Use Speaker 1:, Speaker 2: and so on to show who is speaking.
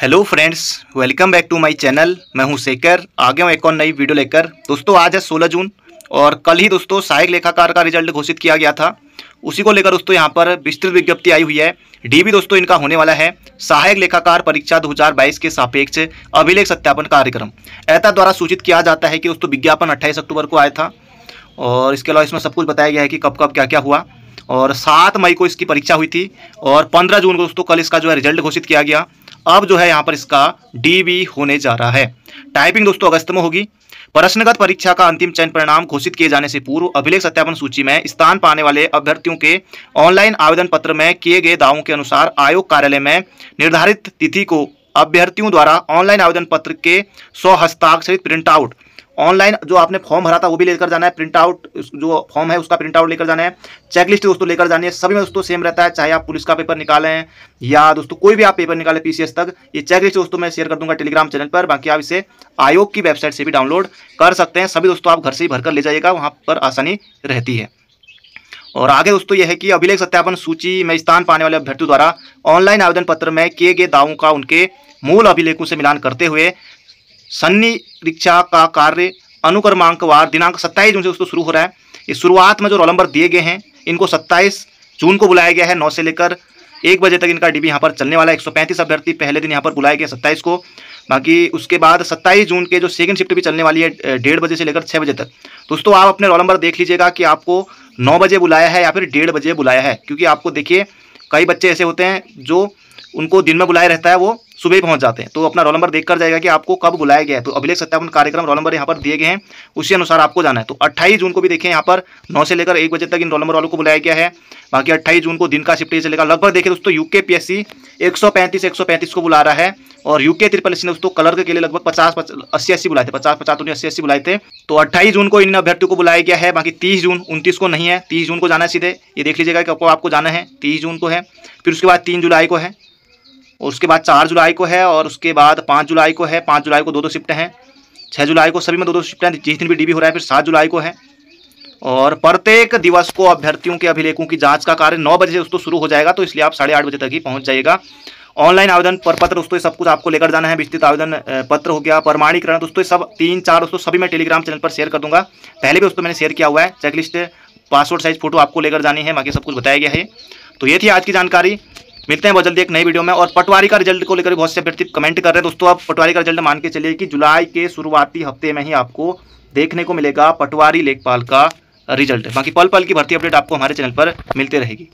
Speaker 1: hello friends welcome back to my channel मैं हूं शेखर आगे हूं एक और नई वीडियो लेकर दोस्तों आज है 16 जून और कल ही दोस्तों सहायक लेखाकार का रिजल्ट घोषित किया गया था उसी को लेकर दोस्तों यहां पर विस्तृत विज्ञप्ति आई हुई है डी भी दोस्तों इनका होने वाला है सहायक लेखाकार परीक्षा दो के सापेक्ष अभिलेख सत्यापन कार्यक्रम ऐता द्वारा सूचित किया जाता है कि दोस्तों विज्ञापन अट्ठाईस अक्टूबर को आया था और इसके अलावा इसमें सब कुछ बताया गया है कि कब कब क्या क्या हुआ और सात मई को इसकी परीक्षा हुई थी और पंद्रह जून को दोस्तों कल इसका जो है रिजल्ट घोषित किया गया अब जो है यहाँ पर इसका डी होने जा रहा है टाइपिंग दोस्तों अगस्त में होगी प्रश्नगत परीक्षा का अंतिम चयन परिणाम घोषित किए जाने से पूर्व अभिलेख सत्यापन सूची में स्थान पाने वाले अभ्यर्थियों के ऑनलाइन आवेदन पत्र में किए गए दावों के अनुसार आयोग कार्यालय में निर्धारित तिथि को अभ्यर्थियों द्वारा ऑनलाइन आवेदन पत्र के सौ हस्ताक्षरित प्रिंटआउट ऑनलाइन जो आपने फॉर्म भरा था वो भी लेकर जाना है प्रिंट आउट जो फॉर्म है उसका प्रिंट आउट लेकर जाना है चेकलिस्ट दोस्तों लेकर जानी है सभी में दोस्तों सेम रहता है चाहे आप पुलिस का पेपर निकालें या दोस्तों कोई भी आप पेपर निकालें पीसीएस तक ये चेकलिस्ट दोस्तों मैं शेयर कर दूंगा टेलीग्राम चैनल पर बाकी आप इसे आयोग की वेबसाइट से भी डाउनलोड कर सकते हैं सभी दोस्तों आप घर से ही भरकर ले जाइएगा वहाँ पर आसानी रहती है और आगे दोस्तों यह है कि अभिलेख सत्यापन सूची में स्थान पाने वाले अभ्यर्थियों द्वारा ऑनलाइन आवेदन पत्र में किए गए दावों का उनके मूल अभिलेखों से मिलान करते हुए सन्नी रिक्शा का कार्य अनुक्रमांकवार दिनांक सत्ताईस जून से उसको शुरू हो रहा है इस शुरुआत में जो रोल नंबर दिए गए हैं इनको सत्ताईस जून को बुलाया गया है नौ से लेकर एक बजे तक इनका डीबी यहाँ पर चलने वाला है एक अभ्यर्थी पहले दिन यहाँ पर बुलाए गए सत्ताईस को बाकी उसके बाद सत्ताईस जून के जो सेकंड शिफ्ट भी चलने वाली है डेढ़ बजे से लेकर छः बजे तक दोस्तों आप अपने रोल नंबर देख लीजिएगा कि आपको नौ बजे बुलाया है या फिर डेढ़ बजे बुलाया है क्योंकि आपको देखिए कई बच्चे ऐसे होते हैं जो उनको दिन में बुलाया रहता है वो सुबह ही पहुंच जाते हैं तो अपना रोल नंबर देखकर जाएगा कि आपको कब बुलाया गया है तो अभिलेख सत्यापन कार्यक्रम रोल नंबर यहाँ पर दिए गए हैं उसी अनुसार आपको जाना है तो 28 जून को भी देखें यहाँ पर 9 से लेकर 1 बजे तक इन रोल नंबर वालों को बुलाया गया है बाकी अट्ठाईस जून को दिन का शिफ्ट चलेगा लगभग देखें दोस्तों यूके पी एस सी को बुला रहा है और यूके त्रिपल एस ने दोस्तों कलर के लिए लगभग पचास अस्सी अस्सी बुलाए थे पचास पचास उन्नीस अस्सी अस्सी बुलाए थे तो अट्ठाईस जून को इन अभ्यर्थियों को बुलाया गया है बाकी तीस जून उनतीस को नहीं है तीस जून को जाना सीधे ये देख लीजिएगा कि आपको आपको जाना है तीस जून को है फिर उसके बाद तीन जुलाई को है उसके बाद चार जुलाई को है और उसके बाद पाँच जुलाई को है पाँच जुलाई को दो दो शिफ्ट हैं छः जुलाई को सभी में दो दो शिफ्ट हैं जिस दिन भी डीबी हो रहा है फिर सात जुलाई को है और प्रत्येक दिवस को अभ्यर्थियों के अभिलेखों की जांच का कार्य नौ बजे से उसको तो शुरू हो जाएगा तो इसलिए आप साढ़े आठ बजे तक ही पहुंच जाइएगा ऑनलाइन आवेदन पर पत्र दोस्तों सब कुछ आपको लेकर जाना है विस्तृत आवेदन पत्र हो गया प्रमाणीकरण दोस्तों सब तीन चार दोस्तों सभी मैं टेलीग्राम चैनल पर शेयर कर दूंगा पहले भी दोस्तों मैंने शेयर किया हुआ है चेकलिस्ट पासवर्ड साइज फोटो आपको लेकर जानी है बाकी सब कुछ बताया गया है तो ये थी आज की जानकारी मिलते हैं बहुत जल्दी एक नई वीडियो में और पटवारी का रिजल्ट को लेकर बहुत से अभ्यर्थी कमेंट कर रहे हैं दोस्तों आप पटवारी का रिजल्ट मान के चलिए कि जुलाई के शुरुआती हफ्ते में ही आपको देखने को मिलेगा पटवारी लेखपाल का रिजल्ट बाकी पल पल की भर्ती अपडेट आपको हमारे चैनल पर मिलते रहेगी